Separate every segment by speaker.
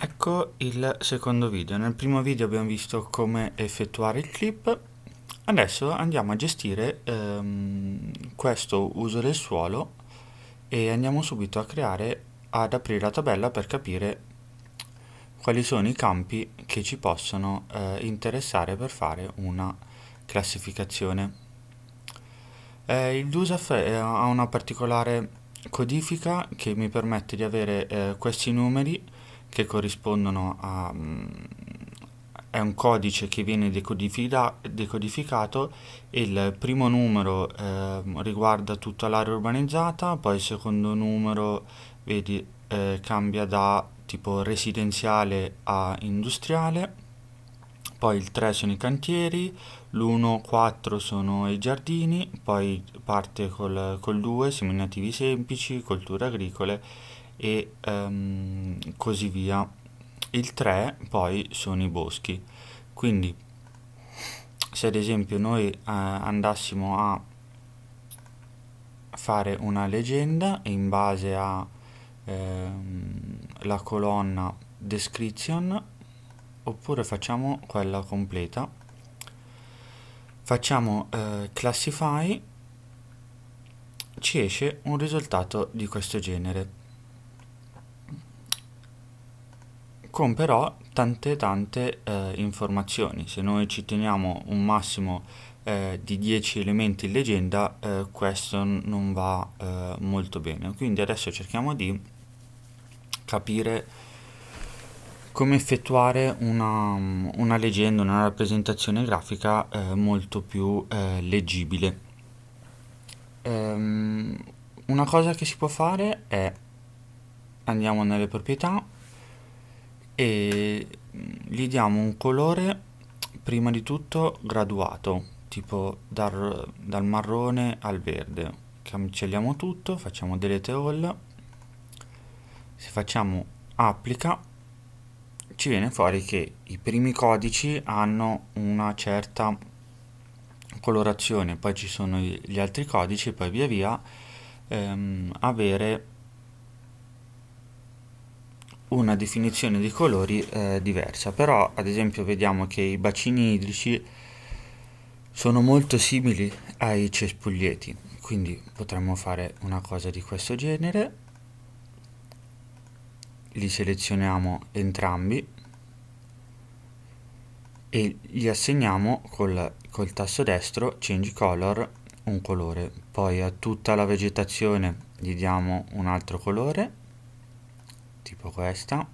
Speaker 1: Ecco il secondo video. Nel primo video abbiamo visto come effettuare il clip. Adesso andiamo a gestire ehm, questo uso del suolo e andiamo subito a creare, ad aprire la tabella per capire quali sono i campi che ci possono eh, interessare per fare una classificazione. Eh, il DUSAF eh, ha una particolare codifica che mi permette di avere eh, questi numeri che corrispondono a... Mm, è un codice che viene decodificato, il primo numero eh, riguarda tutta l'area urbanizzata, poi il secondo numero vedi, eh, cambia da tipo residenziale a industriale, poi il 3 sono i cantieri, l'1-4 sono i giardini, poi parte col, col 2 seminativi semplici, colture agricole e um, così via. Il 3 poi sono i boschi, quindi se ad esempio noi eh, andassimo a fare una leggenda in base alla eh, colonna description oppure facciamo quella completa facciamo eh, classify ci esce un risultato di questo genere con però tante tante eh, informazioni. Se noi ci teniamo un massimo eh, di 10 elementi in leggenda, eh, questo non va eh, molto bene. Quindi adesso cerchiamo di capire come effettuare una, una leggenda, una rappresentazione grafica eh, molto più eh, leggibile. Ehm, una cosa che si può fare è andiamo nelle proprietà e mm, gli diamo un colore prima di tutto graduato tipo dal, dal marrone al verde cancelliamo tutto facciamo delete all se facciamo applica ci viene fuori che i primi codici hanno una certa colorazione poi ci sono gli altri codici poi via via ehm, avere una definizione di colori eh, diversa però ad esempio vediamo che i bacini idrici sono molto simili ai cespuglietti quindi potremmo fare una cosa di questo genere li selezioniamo entrambi e gli assegniamo col, col tasto destro change color un colore poi a tutta la vegetazione gli diamo un altro colore tipo questa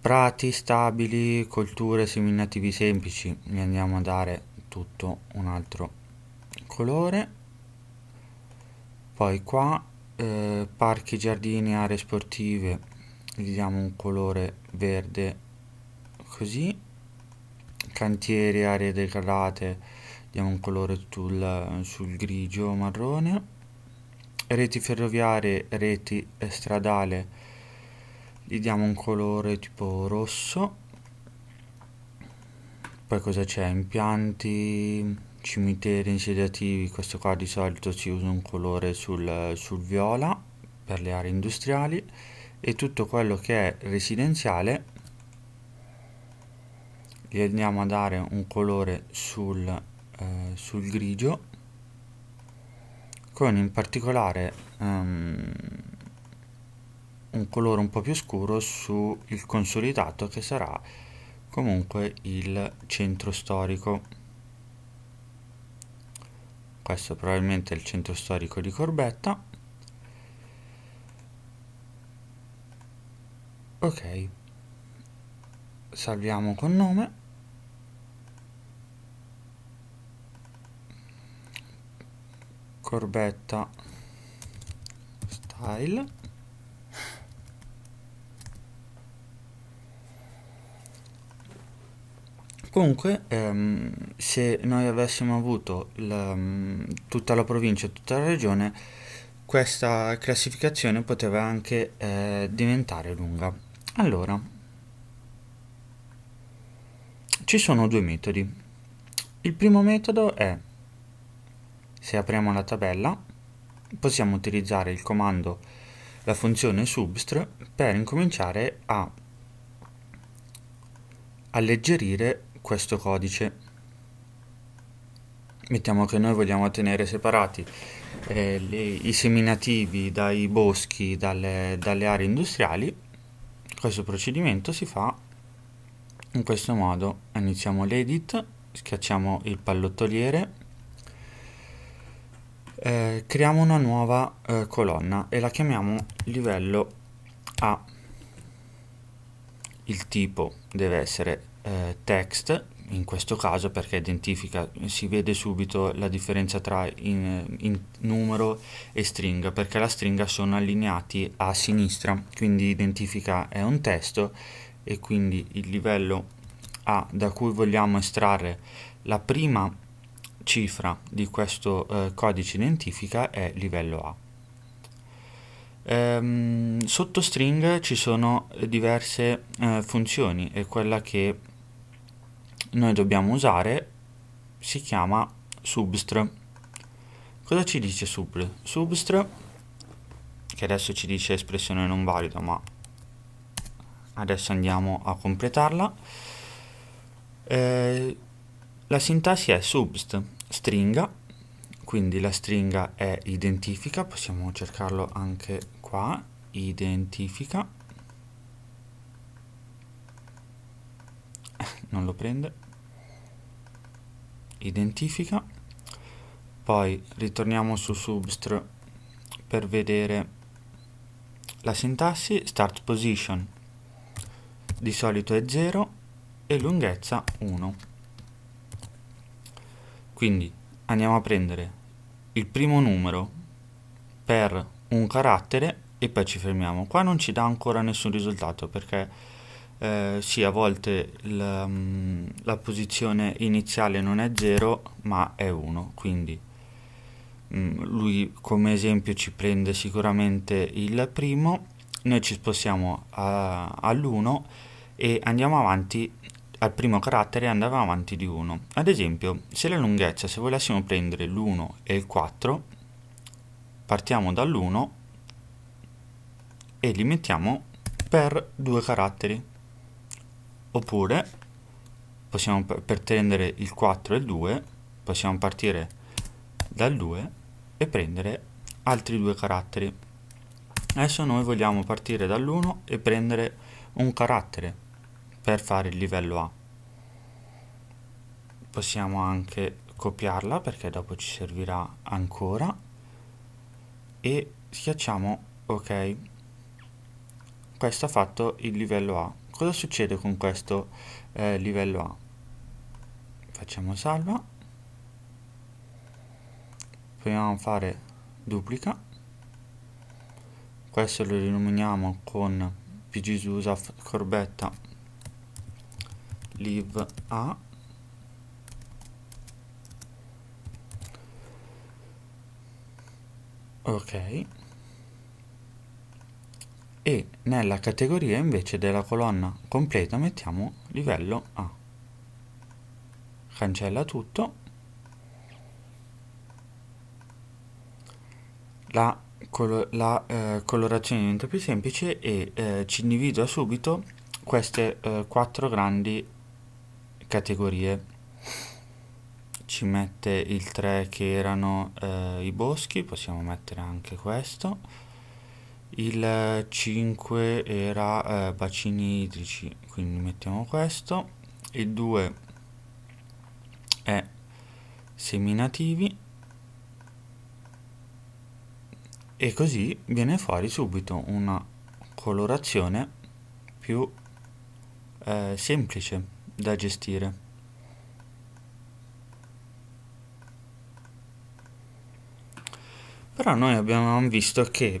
Speaker 1: prati stabili colture seminativi semplici gli andiamo a dare tutto un altro colore poi qua eh, parchi giardini aree sportive gli diamo un colore verde così cantieri aree degradate diamo un colore sul, sul grigio marrone reti ferroviarie, reti stradale, gli diamo un colore tipo rosso. Poi cosa c'è? Impianti, cimiteri insediativi, questo qua di solito si usa un colore sul, sul viola per le aree industriali e tutto quello che è residenziale gli andiamo a dare un colore sul, eh, sul grigio con in particolare um, un colore un po' più scuro sul consolidato che sarà comunque il centro storico questo probabilmente è il centro storico di Corbetta ok salviamo con nome corbetta style comunque ehm, se noi avessimo avuto la, ehm, tutta la provincia tutta la regione questa classificazione poteva anche eh, diventare lunga allora ci sono due metodi il primo metodo è se apriamo la tabella possiamo utilizzare il comando, la funzione substr per incominciare a alleggerire questo codice. Mettiamo che noi vogliamo tenere separati eh, le, i seminativi dai boschi, dalle, dalle aree industriali. Questo procedimento si fa in questo modo. Iniziamo l'edit, schiacciamo il pallottoliere eh, creiamo una nuova eh, colonna e la chiamiamo livello A il tipo deve essere eh, text in questo caso perché identifica si vede subito la differenza tra in, in numero e stringa perché la stringa sono allineati a sinistra quindi identifica è un testo e quindi il livello A da cui vogliamo estrarre la prima cifra di questo eh, codice identifica è livello A. Ehm, sotto string ci sono diverse eh, funzioni e quella che noi dobbiamo usare si chiama substr. Cosa ci dice sub? substr? Che adesso ci dice espressione non valida, ma adesso andiamo a completarla. Eh, la sintassi è subst stringa quindi la stringa è identifica possiamo cercarlo anche qua identifica non lo prende identifica poi ritorniamo su substr per vedere la sintassi start position di solito è 0 e lunghezza 1 quindi andiamo a prendere il primo numero per un carattere e poi ci fermiamo. Qua non ci dà ancora nessun risultato perché eh, sì, a volte la, mm, la, posizione iniziale non è 0 ma è 1, quindi mh, mm, lui come esempio ci prende sicuramente il primo, noi ci spostiamo all'1 e andiamo avanti al primo carattere andava avanti di 1. Ad esempio, se la lunghezza, se volessimo prendere l'1 e il 4, partiamo dall'1 e li mettiamo per due caratteri. Oppure, possiamo, per prendere il 4 e il 2, possiamo partire dal 2 e prendere altri due caratteri. Adesso noi vogliamo partire dall'1 e prendere un carattere per fare il livello A possiamo anche copiarla perché dopo ci servirà ancora e schiacciamo ok questo ha fatto il livello A cosa succede con questo eh, livello A facciamo salva proviamo a fare duplica questo lo rinominiamo con pgsusaf corbetta live a ok e nella categoria invece della colonna completa mettiamo livello A cancella tutto la, la eh, colorazione diventa più semplice e eh, ci individua subito queste eh, quattro grandi categorie ci mette il 3 che erano eh, i boschi possiamo mettere anche questo il 5 era eh, bacini idrici quindi mettiamo questo il 2 è seminativi e così viene fuori subito una colorazione più eh, semplice da gestire. Però noi abbiamo visto che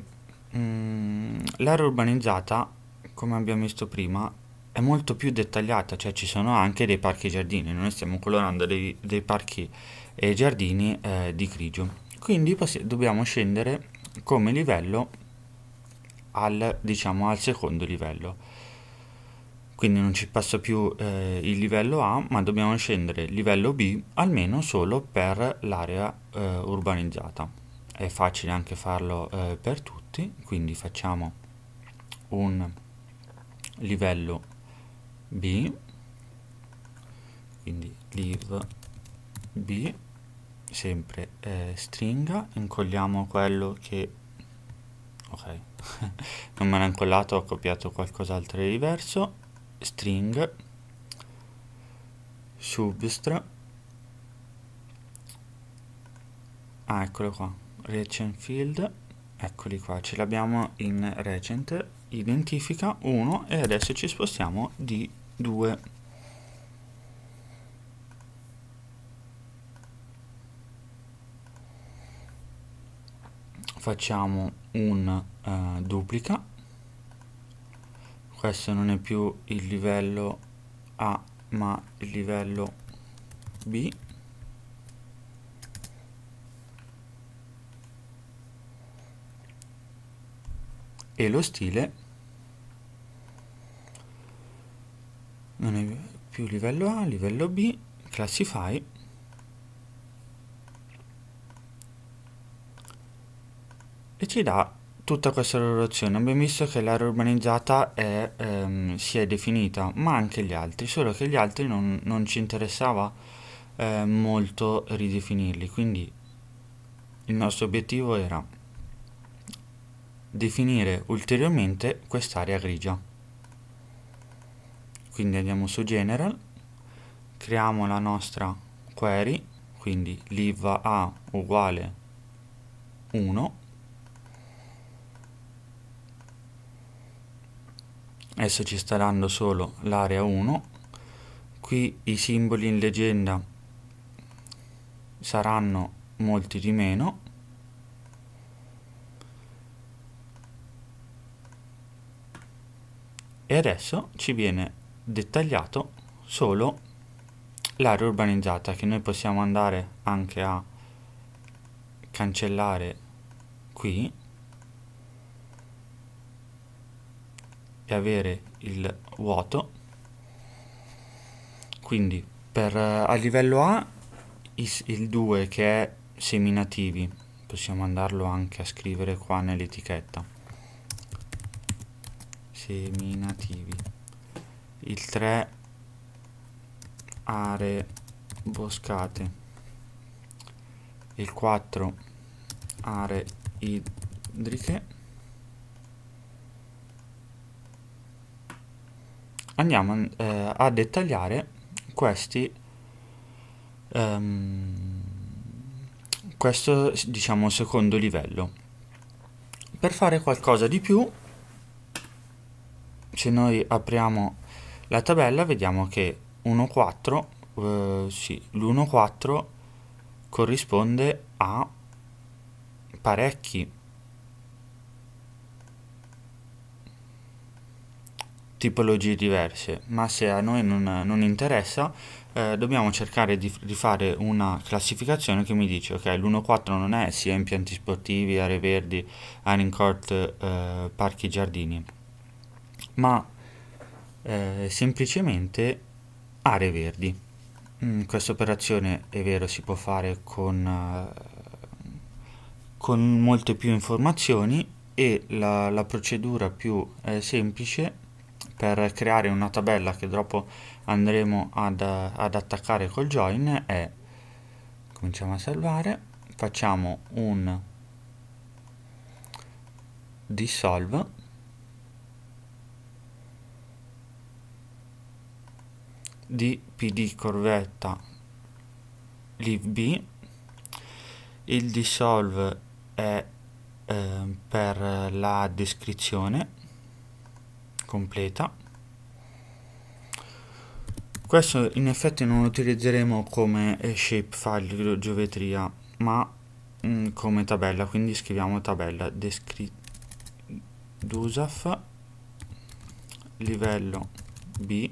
Speaker 1: mm, l'area urbanizzata, come abbiamo visto prima, è molto più dettagliata, cioè ci sono anche dei parchi e giardini, noi stiamo colorando dei, dei parchi e giardini eh, di grigio. Quindi dobbiamo scendere come livello al, diciamo, al secondo livello quindi non ci passa più eh, il livello A ma dobbiamo scendere livello B almeno solo per l'area eh, urbanizzata è facile anche farlo eh, per tutti quindi facciamo un livello B quindi live B sempre eh, stringa incolliamo quello che ok non me l'ha incollato ho copiato qualcos'altro di diverso string substra ah eccolo qua recent field eccoli qua ce l'abbiamo in recent identifica 1 e adesso ci spostiamo di 2 facciamo un uh, duplica questo non è più il livello A ma il livello B e lo stile non è più livello A, livello B, classify e ci dà tutta questa azione. abbiamo visto che l'area urbanizzata è, ehm, si è definita, ma anche gli altri, solo che gli altri non, non ci interessava eh, molto ridefinirli, quindi il nostro obiettivo era definire ulteriormente quest'area grigia. Quindi andiamo su General, creiamo la nostra query, quindi l'IVA A uguale 1 adesso ci sta dando solo l'area 1 qui i simboli in leggenda saranno molti di meno e adesso ci viene dettagliato solo l'area urbanizzata che noi possiamo andare anche a cancellare qui e avere il vuoto quindi per, a livello A il 2 che è seminativi possiamo andarlo anche a scrivere qua nell'etichetta seminativi il 3 aree boscate il 4 aree idriche andiamo eh, a dettagliare questi um, questo diciamo secondo livello per fare qualcosa di più se noi apriamo la tabella vediamo che 1.4 eh, sì, l'1.4 corrisponde a parecchi tipologie diverse, ma se a noi non, non interessa eh, dobbiamo cercare di, di, fare una classificazione che mi dice ok l'1-4 non è sia impianti sportivi, aree verdi, aree court, eh, parchi, giardini, ma eh, semplicemente aree verdi. Mm, questa operazione è vero si può fare con, eh, con molte più informazioni e la, la procedura più eh, semplice è per creare una tabella che dopo andremo ad, ad attaccare col join è cominciamo a salvare facciamo un dissolve di pd corvetta leave b il dissolve è eh, per la descrizione completa questo in effetti non lo utilizzeremo come eh, shapefile di geometria ma mm, come tabella quindi scriviamo tabella dusaf livello b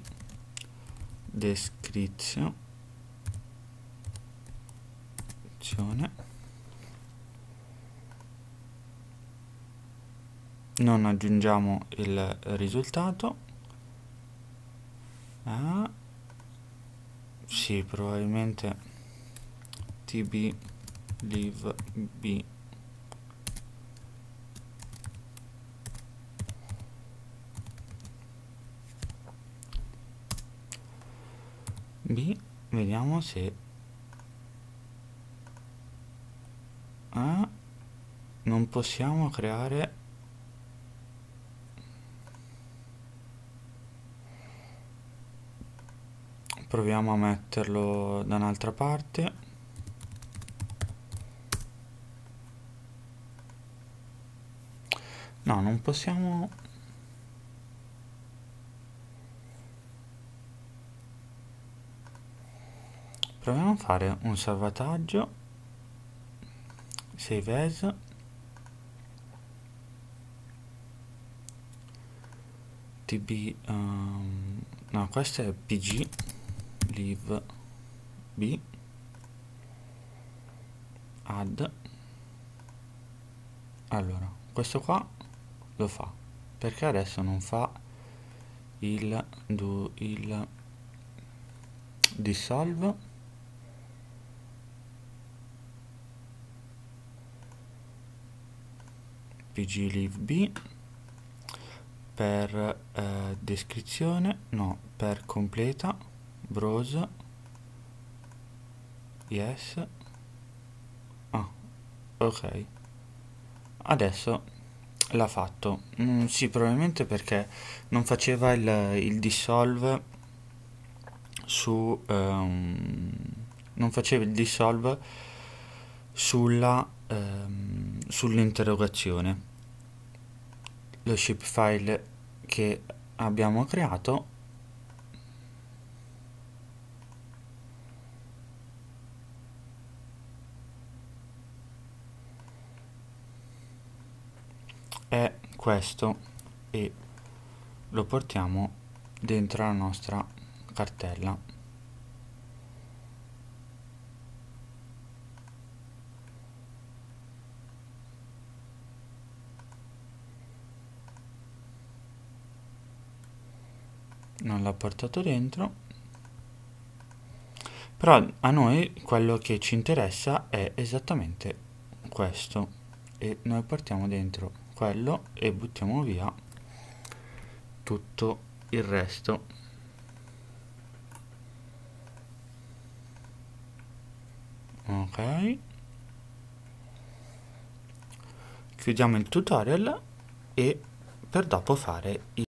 Speaker 1: descrizione non aggiungiamo il risultato ah, sì probabilmente tb leave b b vediamo se ah, non possiamo creare proviamo a metterlo da un'altra parte no non possiamo proviamo a fare un salvataggio save as tb um, ehm, no questo è pg leave b add allora questo qua lo fa perché adesso non fa il do il dissolve pg leave b per eh, descrizione no per completa browse yes ah ok adesso l'ha fatto mm, sì probabilmente perché non faceva il, il dissolve su um, non faceva il dissolve sulla um, sull'interrogazione lo ship file che abbiamo creato questo e lo portiamo dentro la nostra cartella non l'ha portato dentro però a noi quello che ci interessa è esattamente questo e noi portiamo dentro quello e buttiamo via tutto il resto ok chiudiamo il tutorial e per dopo fare il